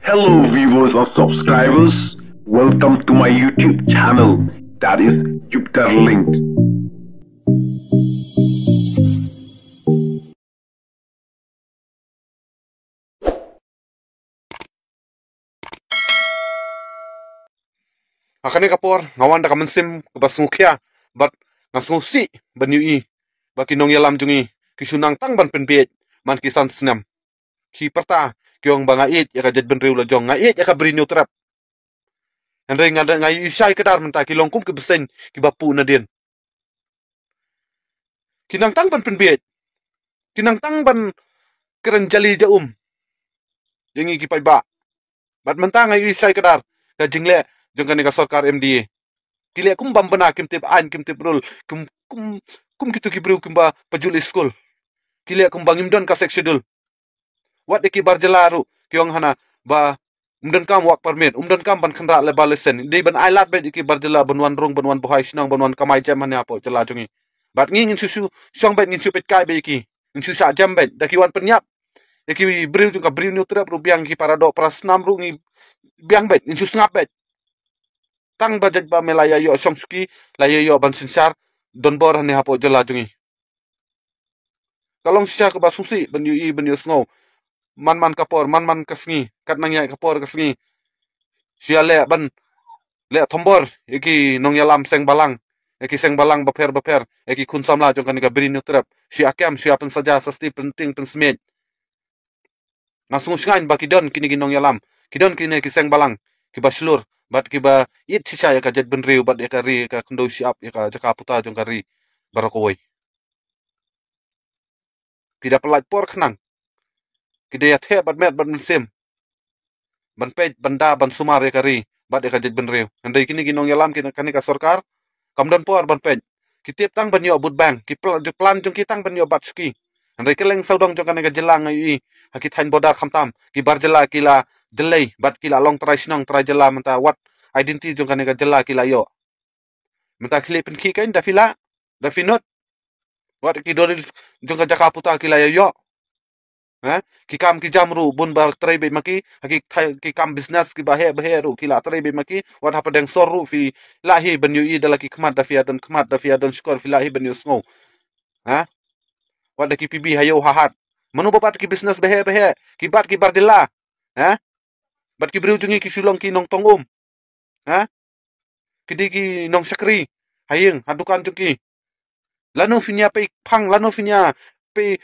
Hello viewers and subscribers. Welcome to my YouTube channel. That is Jupiter Linked. Akan kapur, ngawan dah kamen sim ke basungkia bat ngasungsi ban yui bakinong yalam jungi kisunang tang ban penpiet man kisan senam ki perta kyong bang ait ya kajet ben riu jong ait ya ka bri new trap en ring ada ngai isai kedar menta ki longkum ke besen ki bapu na dien kinang tang ban pen biet kinang tang ban keren jali ja um yang ki kipai ba bat menta ngai isai kedar Kajing jingle jong ka sokar mda kile kum bam bana kim tip an kim tip rul kum kum kum kitu ki bru ba pajul school kile kum bangim don ka sek wat deki barjelaru kyong hana ba umdan kam wak permit umdan kam ban khandra le balesen de ban ailat be deki barjela ban wan rong ban wan bohai snang ban wan kamai jam hanya apo jela jungi bat ngi ngin susu song bet ngin su pet kai be ki ngin su sa jam bet deki wan penyap deki bri jung ka bri nu tra pro biang ki pras nam rung ngi biang bet ngin su sngap bet tang bajet ba melaya yo song suki laya yo ban sinsar don bor hanya apo jela jungi kalong sia ke basusi ban yu i ban snow มันมันกระปอมันมันกระสีกัดนางใหญ่กระปอกระสีเสียแหละบันแหละทอมบอร์อกีนงยาลำเซงบาลังอกีเซงบาลังบะเพรบะเพรอกีคุณสมลาจงกันกับบรินิตรับเสียแคมเสียเป็นสัจจะสติเป็นติงเป็นสมิดนั่งสงสัยบักิดอนกินกินนงยาลำกิดอนกินเอกีเซงบาลังกีบัชลูร์บัดกีบะยิทิชายกับจัดบันรีบัดเอกรีกับคุณดูเสียบเอกับจะกับพุทธาจงกันรีบารักโวย Tidak pelat por kenang ki de athe bat met bat sim ban pe banda ban sumar ya kari bat e kajit ben re ande kini ki nong yalam kini kanika sarkar kamdan por ban pe ki tip tang ban yo but bank kita plan ju kita jung ki tang ban yo bat ski ande ki leng saudong jung kanika jelang Kita ha ki than bodar khamtam bar jela kila delay bat kila long try senang try jela manta what identity jung kanika jela kila yo manta klipin ki kain da fila da finot wat ki dorin jung ka jaka puta kila yo ha ki kam ki jam ru bun ba trai be maki haki ki kam business ki ba he be ru ki la trai be maki wat hapa deng sor ru fi la he i dalam ki kemat da fi adon khmat da skor fi la he ben yu snow ha wat da ki pibi hayo ha hat manu ba ki business be he be he ki bat ki bardilla ha bat ki bru ki sulong ki nong tong um ha kidi ki nong sakri hayeng hadukan tu ki lanu finya pe pang lanu finya pe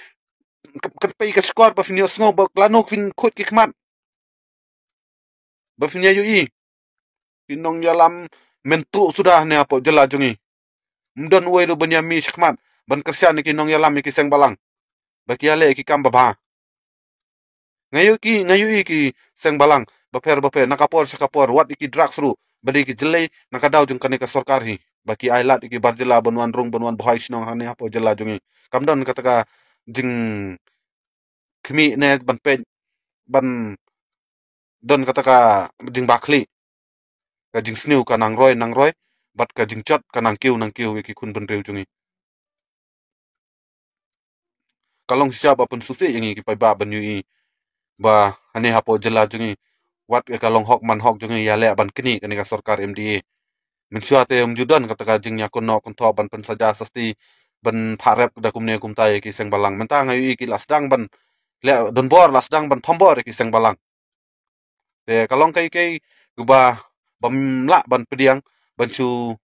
kat pay skor ba finio snow ba klanok fin kut ki kmat ba finia i inong yalam mentu sudah ne apo jela jungi mdon we do banya mi khmat ban kersian ki nong yalam ki seng balang ba ki ale ki kam ba ba ngayu ki ngayu i ki seng balang ba per ba per nakapor sakapor wat ki drug through ba di ki jele nakadau jung kane ka sarkar hi ba ki ailat ki barjela banwan rung banwan bhai sinong hane apo jela jungi kamdon kataka jing kimi ne ban pe ban don kata ka jing bakli ka jing sniu ka nang roi nang roi bat ka jing chat ka nang kiu nang kiu wiki kun ban reu jungi kalong siap apun susi yang ingin kipai ba ban yui ba ane hapo jela jungi wat ka kalong hok man hok jungi ya le ban kini kani ka sorkar MDA mensuate um judan kata ka jing nyakun no kontho ban pen saja sasti ban pharep da kumne kumta ye ki seng balang menta ngai yi ki lasdang ban le don bor lasdang ban thom bor ki seng balang te kalong kai kai guba bam la ban pediang ban chu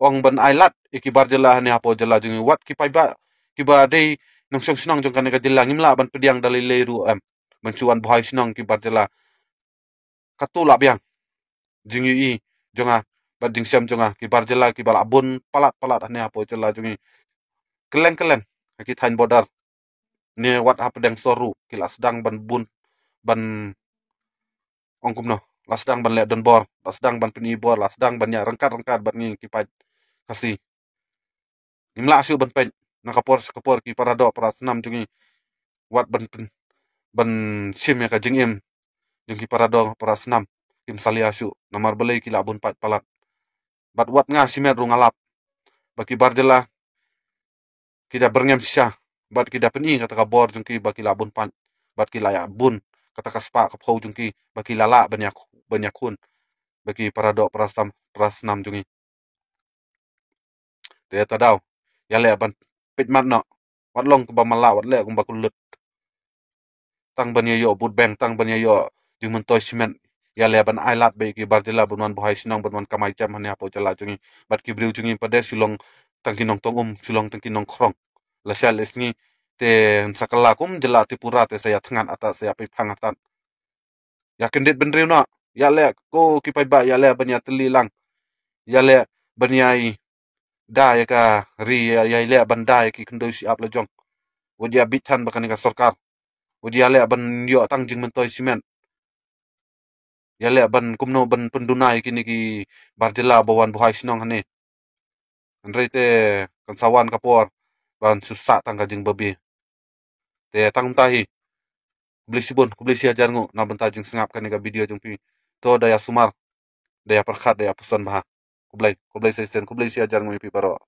ong ban ailat iki bar jela ne apo jela jing wat ki paiba ki ba de nong song sinong jong kanega jela ngim la ban pediang dalil le ru am ban chu wan bhai sinong ki bar jela katu la biang jing yi jonga ban jing sem jonga ki bar jela ki bal abun palat palat ne apo jela jing keleng keleng kaki tan bodar ni wat apa deng soru kila sedang ban bun ban ongkum no la sedang ban le don bor la sedang ban pini bor la sedang ban ya rengkar rengkat ban ni kipat kasih imla asu ban pen nak kapor kapor ki para do para senam jungi wat ban ban sim ya ka jing im jungi para do para senam kim sali asyuk, namar beli kila bun pat palat bat wat ngah simet rungalap bagi barjelah kita berngem siya bat kita peni kata ka bor jungki baki labun pan bat kita layak bun kata ka spa ka pau jungki baki lala banyak banyak kun baki para dok prasnam prasnam jungi dia tadau ya le ban pit mat no wat long ku ba mala wat le ku ba kulut tang ban ya yo but bank tang ban yo jung men toy cement ya le ban ailat baki bar jela bunwan bohai sinang bunwan kamai jam hanya po jela jungi bat ki bri jungi pade silong Tangkinong nong tong um sulong tangki krong la sia les ni te sakala kum jela ti pura te saya tengan atas saya pe pangatan Yakin kendit ben na ya le ko ki pai ba ya le ben ya lang ya le ben yai da ya ka ri ya, ya le ben da ya ki kendo si ap la jong wo dia ya bitan bakani ka sarkar wo dia le yo tang jing men simen ya le ban kumno ban pendunai kini ki barjela bawan buhai sinong hane Andre te sawan kapuar, ban susah tangga jing babi. Te tang um tahi. Beli si bun, beli si ajar ngu na bentar jing sengap kan ega video jing pi. To daya sumar, daya perkhat, daya pusan bah. Kublai, kublai sesen, kublai si ajar ngu pi baro.